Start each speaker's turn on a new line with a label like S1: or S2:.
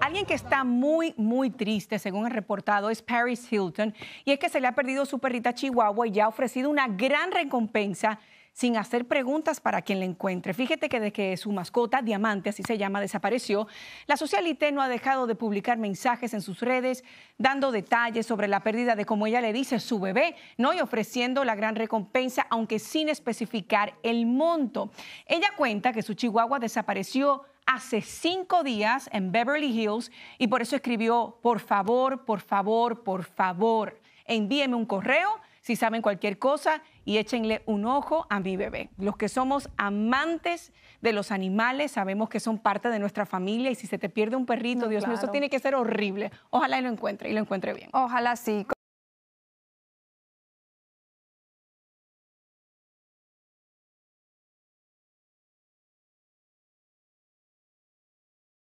S1: Alguien que está muy, muy triste, según el reportado, es Paris Hilton, y es que se le ha perdido su perrita Chihuahua y ya ha ofrecido una gran recompensa sin hacer preguntas para quien la encuentre. Fíjate que desde que su mascota, Diamante, así se llama, desapareció, la socialité no ha dejado de publicar mensajes en sus redes, dando detalles sobre la pérdida de, como ella le dice, su bebé, ¿no? Y ofreciendo la gran recompensa, aunque sin especificar el monto. Ella cuenta que su chihuahua desapareció hace cinco días en Beverly Hills y por eso escribió, por favor, por favor, por favor, envíenme un correo si saben cualquier cosa y échenle un ojo a mi bebé. Los que somos amantes de los animales sabemos que son parte de nuestra familia y si se te pierde un perrito,
S2: Dios mío, eso tiene que ser
S3: horrible. Ojalá y lo encuentre y lo encuentre bien. Ojalá sí.